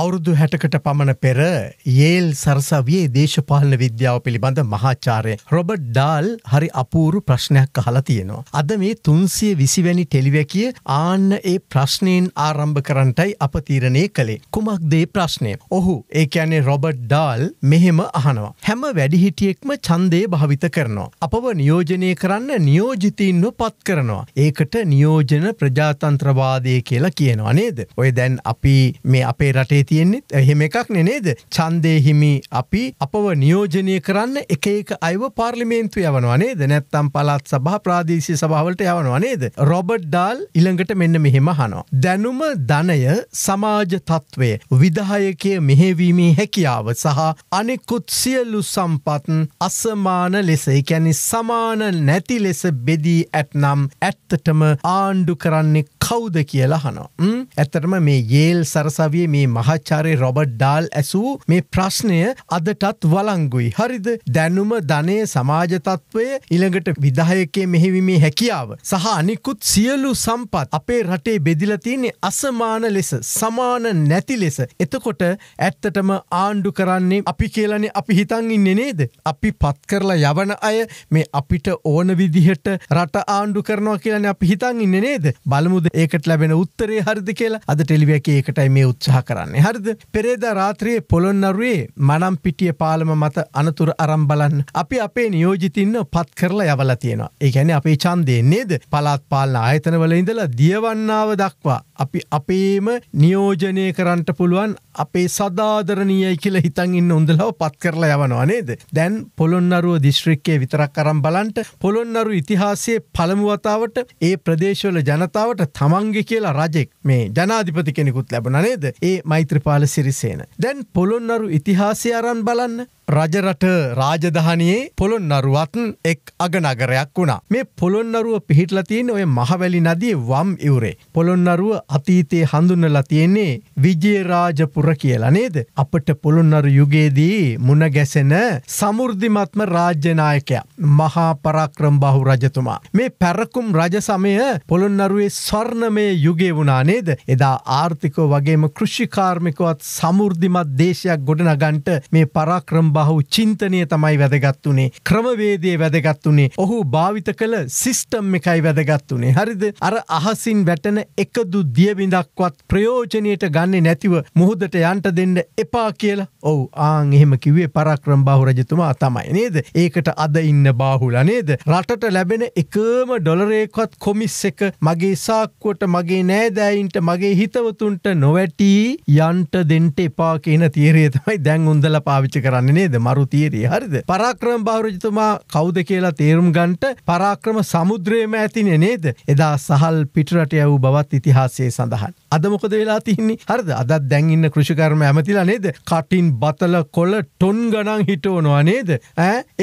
අවුරුදු හැටකට පමණ පෙර ඒල් සරසවියේ දේශපාලන විද්‍යාව පිළිබඳ මහාචාරය රොබට් ඩාල් හරි අපූරු ප්‍රශ්නයක් අහලා තියෙනවා. අද මේ තුන්සිය විසිවැනි ටෙලිවැකිය ආන්න ඒ ප්‍රශ්නයෙන් ආරම්භ කරන්ටයි අපතීරණය කළේ කුමක් දේ ප්‍රශ්නය. ඔහු ඒ ඇනේ රොබට් ඩාල් මෙහෙම අහනවා. හැම වැඩිහිටියෙක්ම චන්දය භාවිත කරනවා. අපව නියෝජනය කරන්න නියෝජිතීන්ව පත් කරනවා. ඒකට නියෝජන ප්‍රජාතන්ත්‍රවාදය කියලා කියනවා නේද. ඔය දැන් අපි මේ අපේ රටේ කරේ තියෙන්නෙත් එහෙම එකක් නෙනේද චන්දයහිමි අපි අපව නියෝජනය කරන්න එක එක අයිව පාර්ලිමේන්තු යවනවනේද නැත්තම් පලත් සභහ ප්‍රාදේශය සභාවලට යවනවනේද රොබට් ඩාල් ඉළඟට මෙන්න මෙහෙම හනෝ. දැනුම ධනය සමාජ තත්ත්වය විදායකය මෙහෙවීමේ හැකියාව සහ අනෙකුත් සියල්ලු සම්පත්න් අසමාන ලෙස එකැනි සමාන නැති ලෙස බෙදී ඇත්නම් ඇත්තටම ආණ්ඩු කරන්නේ කවුද කියලා හනෝ. ඇත්තටම මේ ඒල් සරසවිය මේ මහ සහචාරය රොබට් ඩාල් ඇසූ මේ ප්‍රශ්නය අදටත් වලංගුයි. හරිද දැනුම ධනය සමාජතත්වය ඉළඟට විදායකය මෙහිවිමේ හැකියාව. සහ අනිකුත් සියලු සම්පත් අපේ රටේ බෙදිලතියන්නේ අසමාන ලෙස සමාන නැති ලෙස. එතකොට ඇත්තටම ආණ්ඩු කරන්නේ අපි කියලනේ අපි හිතන් ඉන්න නේද. අපි පත් කරලා යවන අය මේ අපිට ඕන විදිහට රට ආණ්ඩු කරනවා කියලන අපි හිතන් ඉන්න නේද. බලමුද ඒකට ලැබෙන උත්තරේ හරිද කියලා අද ටෙලිවැක ඒකටයි මේ උත්සාහ කරන්න. කරන්නේ හරිද පෙරේද රාත්‍රයේ පොළොන්නරුවේ මනම් පිටිය පාලම මත අනතුර අරම් බලන්න අපි අපේ නියෝජිතින්න පත් කරලා යවලා තියෙනවා ඒගැන අපේ චන්දේ නේද පලාත් පාලන ආයතනවල ඉඳලා දියවන්නාව දක්වා අපි අපේම නියෝජනය කරන්නට පුළුවන් අපේ සදාදරණයයි කියල හිතන්ඉන්න උඳලාව පත් කරලා යවනවා නේද. දැන් පොළොන්නරුව දිශ්‍රික්කේ විතරක් කරම් බලන්ට පොළොන්නරු ඉතිහාසයේ පළමුවතාවට ඒ ප්‍රදේශවල ජනතාවට තමන්ගේ කියලා රජෙක් මේ ජනාධිපති කෙනෙකුත් ලැබන නේද ඒ මෛත්‍රපාල සිරිසේන. දැන් පොළොන්නරු ඉතිහාසය අරන් බලන්න රජරට රාජධානයේ පොළොන්නරුවත් එක් අගනගරයක් වුණා. මේ පොළොන්නරුව පිහිටලා තියෙන ඔය මහවැලි නදී වම් ඉවුරේ. පොළොන්නරුව අතීතයේ හඳුන්වලා තියෙන්නේ විජේරාජපුර කියලා නේද? අපට පොළොන්නරු යුගයේදී මුණ ගැසෙන සමෘද්ධිමත්ම රාජ්‍ය නායකයා මහා පරාක්‍රමබාහු රජතුමා. මේ පැරකුම් රජ සමය පොළොන්නරුවේ ස්වර්ණමය යුගය වුණා නේද? එදා ආර්ථිකව වගේම කෘෂිකාර්මිකවත් සමෘද්ධිමත් දේශයක් ගොඩනගන්නට මේ පරාක්‍රමබාහු බහු චින්තනය තමයි වැදගත්තුනේ ක්‍රමවේදය වැදගත්තුනේ ඔහු භාවිත කළ සිිස්ටම් එකයි වැදගත්තුනේ හරිද අර අහසින් වැටන එකදු දියබිඳක්වත් ප්‍රයෝජනයට ගන්නේ නැතිව මුහුදට යන්ට දෙන්න එපා කියලා ඔවු ආං එහෙම කිවේ පරක්‍රම් බහුරජතුමා තමයි නේද ඒකට අද ඉන්න බාහුල නේද රටට ලැබෙන එකම ඩොලරේකොත් කොමිස් එක මගේ සාක්කුවට මගේ නෑදෑයින්ට මගේ හිතවතුන්ට නොවැටී යන්ට දෙන්ට එපා කියන තීරේ තමයි දැන් උන්දල පාවිච්චි කරන්නේ නේද මරුතීරී හරිද පරාක්‍රම භාරජතුමා කෞද කියලා තේරුම් ගන්ට පරාක්‍රම සමුද්‍රයම ඇතින නේද එදා සහල් පිටරට ඇවූ බවත් ඉතිහාසයේ සඳහන්. අදමොකද වෙලා තිහින්නේ හරද අදත් දැන්ඉන්න කෘෂිකර්ම ඇමතිලා නේද කටින් බතල කොල ටොන් ගනන් හිටෝනවා නේද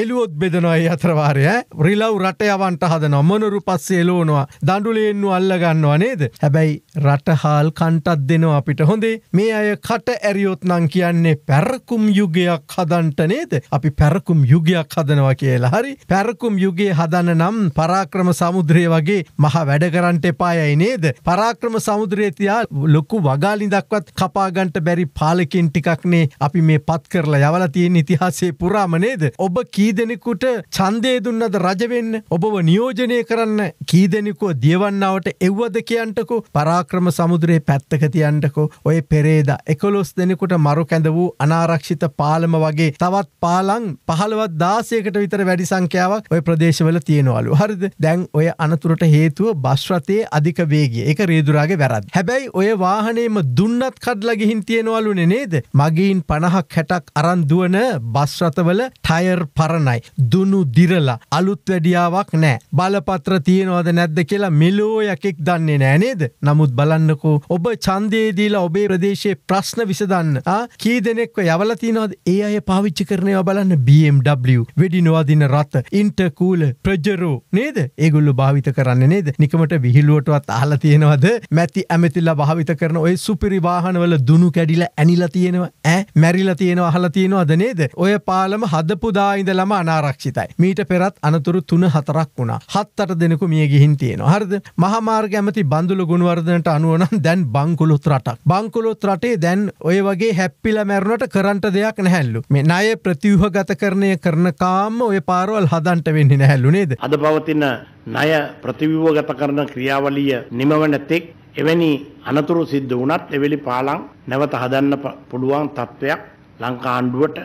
එලුවොත් බෙදනොයි අතරවාරය රිලව් රට යවන්ට හද නොමනුරු පස්සේ එලෝනවා දඩුලේෙන්න්නු අල්ලගන්නවා නේද හැබැයි රටහාල් කන්ටත් දෙනවා අපිට හොඳේ මේ අය කට ඇරියොත් නං කියන්නේ පැරකුම් යුගයක් හදන්ට යන්ට නේද අපි පැරකුම් යුගයක් හදනවා කියලා හරි පැරකුම් යුගේ හදන්න නම් පරාක්‍රම සමුද්‍රය වගේ මහ වැඩකරන්ට එපායයි නේද පරාක්‍රම සමුද්‍රේතියා ලොකු වගාලිඳක්වත් කපාගන්ට බැරි පාලකින් ටිකක්නේ අපි මේ පත් කරලා යවල තියෙන් ඉතිහාසේ පුරාම නේද ඔබ කීදෙනෙකුට චන්දය දුන්නද රජවෙන්න ඔබව නියෝජනය කරන්න කීදෙනෙකෝ දියවන්නාවට එව්වද කියන්ටකු පරාක්‍රම සමුදුරේ පැත්තක තියන්ටකෝ ඔය පෙරේද එකොලොස් දෙනෙකුට මරු කැඳ වූ අනාරක්ෂිත පාලම වගේ තවත් පාලං පහළවත් දාසයකට විතර වැඩි සංඛ්‍යාවක් ඔය ප්‍රදේශවල තියෙනවලු හරිද දැන් ඔය අනතුරට හේතුව බස්රතයේ අධික වේගිය එක රේදුරාගේ වැරත් හැබැයි ඔය වාහනේම දුන්නත් කඩලා ගිහින් තියෙනවලුනේ නේද මගීන් පණහක් හැටක් අරන් දුවන බස්රතවල ටයර් පරණයි දුනු දිරලා අලුත් වැඩියාවක් නෑ බලපත්‍ර තියෙනවද නැද්ද කියලා මෙලෝ යකෙක් දන්නේ නෑ නේද නමුත් බලන්නකෝ ඔබ චන්දයේදීලා ඔබේ ප්‍රදේශයේ ප්‍රශ්න විසදන්න කී දෙනෙක්ව යවල තියෙනවද ඒ අය පව පාවිච්චි කරනය බලන්න BMW වැඩි නොවාදින රත්ත ඉන්ටකූල ප්‍රජරෝ නේද ඒගුල්ලු භාවිත කරන්න නේද නිකමට විහිල්ලුවටවත් අහලා තියෙනවද මැති ඇමතිල්ලා භාවිත කරන ඔය සුපිරි වාහනවල දුනු කැඩිලා ඇනිලා තියෙනවා ඇ මැරිලා තියෙනවා අහලා තියෙනවද නේද ඔය පාලම හදපුදායිඳලම අනාරක්ෂිතයි මීට පෙරත් අනතුරු තුන හතරක් වුණා හත්තට දෙනෙකු මිය ගිහින් තියෙනවා හරිද මහමාර්ග ඇමති බඳුළු ගුණවර්ධනට අනුවනම් දැන් බංකුලොත් රටක් බංකුලොත් රටේ දැන් ඔය වගේ හැප්පිල මැරුණට කරන්ට දෙයක් නැහැල්ලු මෙන්න ණය ප්‍රතිව්හගතකරණය කරනකාම ඔය පාරවල් හදන්ට වෙන්නේ නැහැලු නේද? අද පවතින ණය ප්‍රතිව්‍යුහගත කරන ක්‍රියාවලිය නිමවන තෙක් එවැනි අනතුරු සිද්ධ වුණත් එවැනි පාලම් නැවත හදන්න පුළුවන් තත්වයක් ලංකා ආණ්ඩුවට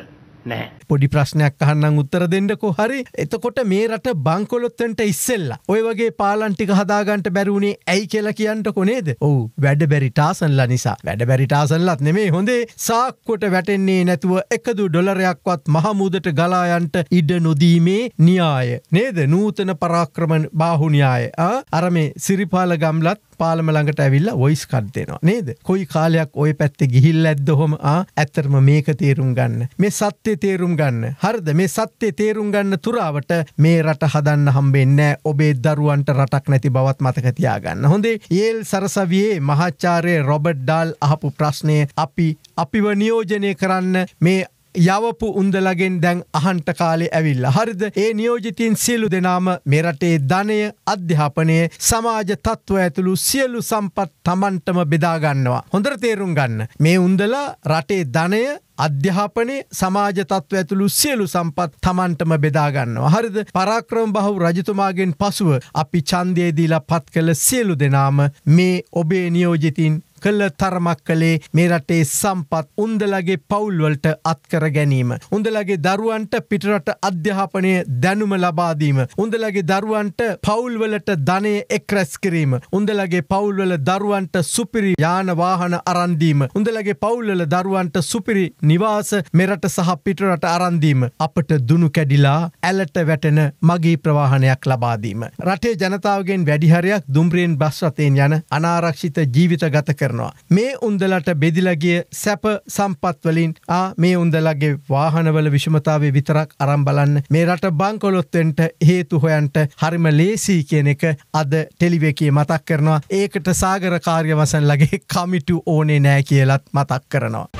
නෑ පොඩි ප්‍රශ්නයක් අහන්නම් උත්තර දෙන්නකො හරි එතකොට මේ රට බංකොලොත්තන්ට ඉස්සෙල්ලා ඔය වගේ පාලන්ටික හදාගන්ට බැරුණේ ඇයි කියලා කියන්නට කොනේද ඔහු වැඩ බැරිටාසන්ලා නිසා වැඩ බැරිටාසල්ලත් නෙමේ හොඳේ සාක්කොට වැටෙන්නේ නැතුව එකදු ඩොලරයක්වත් මහමුදට ගලායන්ට ඉඩ නොදීමේ න්‍යාය නේද නූතන පරාක්‍රමණ බාහුනියාය අර මේ සිරිපාල ගම්ලත් පාලම ළඟට ඇවිල්ලා වොයිස් කඩ් දෙනවා නේද? කොයි කාලයක් ওই පැත්තේ ගිහිල්ලා ඇද්ද ඔහම ආ ඇත්තටම මේක තේරුම් ගන්න. මේ සත්‍ය තේරුම් ගන්න. හරිද? මේ සත්‍ය තේරුම් ගන්න තුරාවට මේ රට හදන්න හම්බෙන්නේ නැහැ. ඔබේ දරුවන්ට රටක් නැති බවත් මතක තියාගන්න. හොඳේ. යේල් සරසවියේ මහාචාර්ය රොබර්ට් ඩාල් අහපු ප්‍රශ්නය අපි අපිව නියෝජනය කරන්න මේ යවපු උන්දලගෙන් දැන් අහන්ට කාලේ ඇවිල්ලා. හරිද? ඒ නියෝජිතින් සියලු දෙනාම මේ රටේ ධනය, අධ්‍යාපනය, සමාජ තත්ත්ව ඇතුළු සියලු සම්පත් Tamanටම බෙදා ගන්නවා. හොඳට තේරුම් ගන්න. මේ උන්දලා රටේ ධනය අධ්‍යාපනය සමාජ තත්ව ඇතුළු සියලු සම්පත් තමන්ටම බෙදාගන්නවා. හරිද පරාක්‍රම බහු රජතුමාගෙන් පසුව අපි චන්දයේදීලා පත් කළ සියලු දෙනාම මේ ඔබේ නියෝජිතින් කළ තරමක් කළේ මේ රටේ සම්පත් උන්දලගේ පවුල්වලට අත්කර ගැනීම. උන්දලගේ දරුවන්ට පිටරට අධ්‍යාපනය දැනුම ලබාදීම. උන්දලගේ දරුවන්ට පවුල්වලට ධනය එක්රැස් කිරීම. උන්දලගේ පවුල්වල දරුවන්ට සුපිරි යානවාහන අරන්දීම. උන්දලගේ පවුල්වල දරුවන්ට සුපිරි නිවාස මෙරට සහ පිටරට අරන්දීම. අපට දුනු කැඩිලා ඇලට වැටෙන මගේ ප්‍රවාහනයක් ලබාදීම. රටේ ජනතාවගෙන් වැඩිහරයක් දුම්රියෙන් බස්රතයෙන් යන අනාරක්ෂිත ජීවිත ගත කර කරනවා. මේ උන්දලට බෙදිලගිය සැප සම්පත්වලින් ආ මේ උන්දලගේ වාහනවල විෂමතාව විතරක් අරම් බලන්න මේ රට බංකොලොත්තෙන්ට හේතු හොයන්ට හරිම ලේසී කියන එක අද ටෙලිවකේ මතක් කරනවා ඒකට සාගරකාර්ය වසන් ලගේ කමිටු ඕනේ නෑ කියලත් මතක් කරනවා.